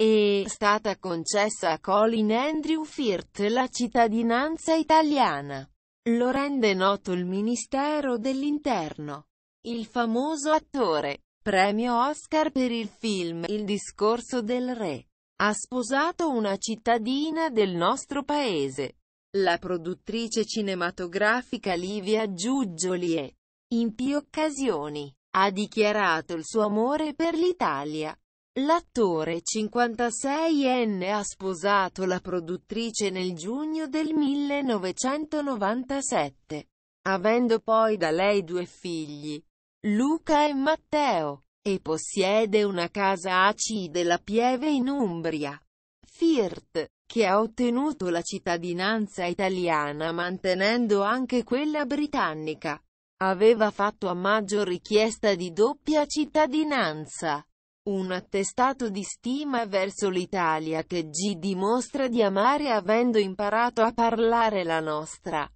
È stata concessa a Colin Andrew Firth la cittadinanza italiana. Lo rende noto il Ministero dell'Interno. Il famoso attore, premio Oscar per il film Il discorso del re, ha sposato una cittadina del nostro paese. La produttrice cinematografica Livia Giuggioli è, in più occasioni, ha dichiarato il suo amore per l'Italia. L'attore 56enne ha sposato la produttrice nel giugno del 1997, avendo poi da lei due figli, Luca e Matteo, e possiede una casa a C della Pieve in Umbria. Firt, che ha ottenuto la cittadinanza italiana mantenendo anche quella britannica, aveva fatto a maggio richiesta di doppia cittadinanza. Un attestato di stima verso l'Italia che G dimostra di amare avendo imparato a parlare la nostra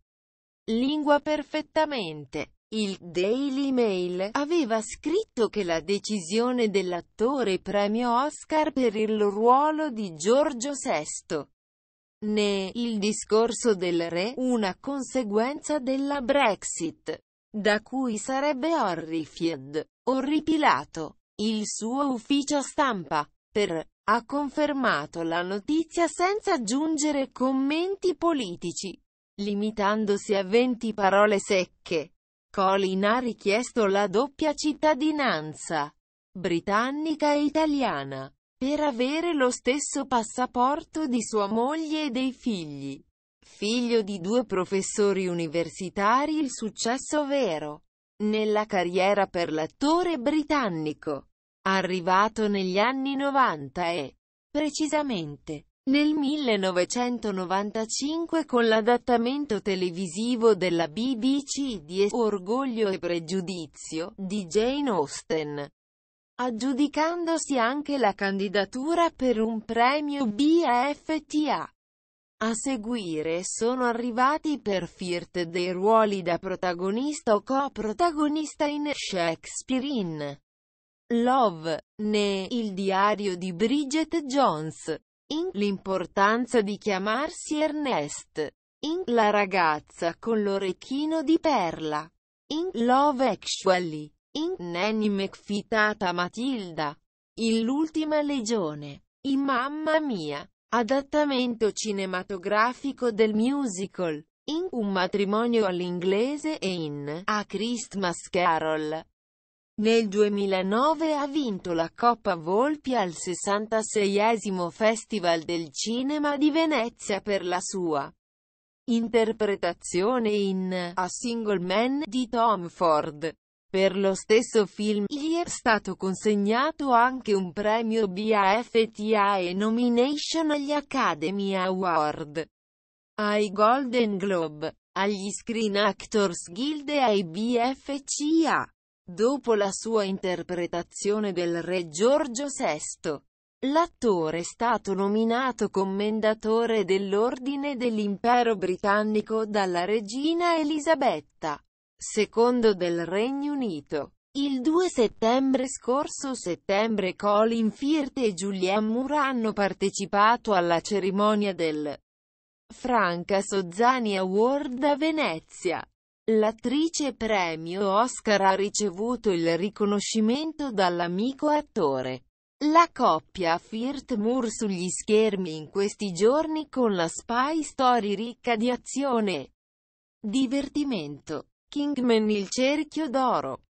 lingua perfettamente. Il Daily Mail aveva scritto che la decisione dell'attore premio Oscar per il ruolo di Giorgio VI né il discorso del re una conseguenza della Brexit, da cui sarebbe horrified, orripilato. Il suo ufficio stampa, per, ha confermato la notizia senza aggiungere commenti politici, limitandosi a 20 parole secche. Colin ha richiesto la doppia cittadinanza, britannica e italiana, per avere lo stesso passaporto di sua moglie e dei figli. Figlio di due professori universitari il successo vero nella carriera per l'attore britannico, arrivato negli anni 90 e, precisamente, nel 1995 con l'adattamento televisivo della BBC di Orgoglio e Pregiudizio di Jane Austen, aggiudicandosi anche la candidatura per un premio BFTA. A seguire sono arrivati per Firth dei ruoli da protagonista o co-protagonista in Shakespeare in Love, né Il diario di Bridget Jones, in L'importanza di chiamarsi Ernest, in La ragazza con l'orecchino di perla, in Love Actually, in Nanny McFitata Matilda, in L'ultima legione, in Mamma mia. Adattamento cinematografico del musical. In Un matrimonio all'inglese e in A Christmas Carol. Nel 2009 ha vinto la Coppa Volpi al 66esimo Festival del Cinema di Venezia per la sua interpretazione in A Single Man di Tom Ford. Per lo stesso film, il è stato consegnato anche un premio BAFTA e nomination agli Academy Award, ai Golden Globe, agli Screen Actors Guild e ai BFCA. Dopo la sua interpretazione del re Giorgio VI, L'attore è stato nominato commendatore dell'Ordine dell'Impero Britannico dalla regina Elisabetta secondo del Regno Unito. Il 2 settembre scorso settembre Colin Firth e Julianne Moore hanno partecipato alla cerimonia del Franca Sozzani Award a Venezia. L'attrice premio Oscar ha ricevuto il riconoscimento dall'amico attore. La coppia Firth Moore sugli schermi in questi giorni con la spy story ricca di azione, divertimento, Kingman il cerchio d'oro.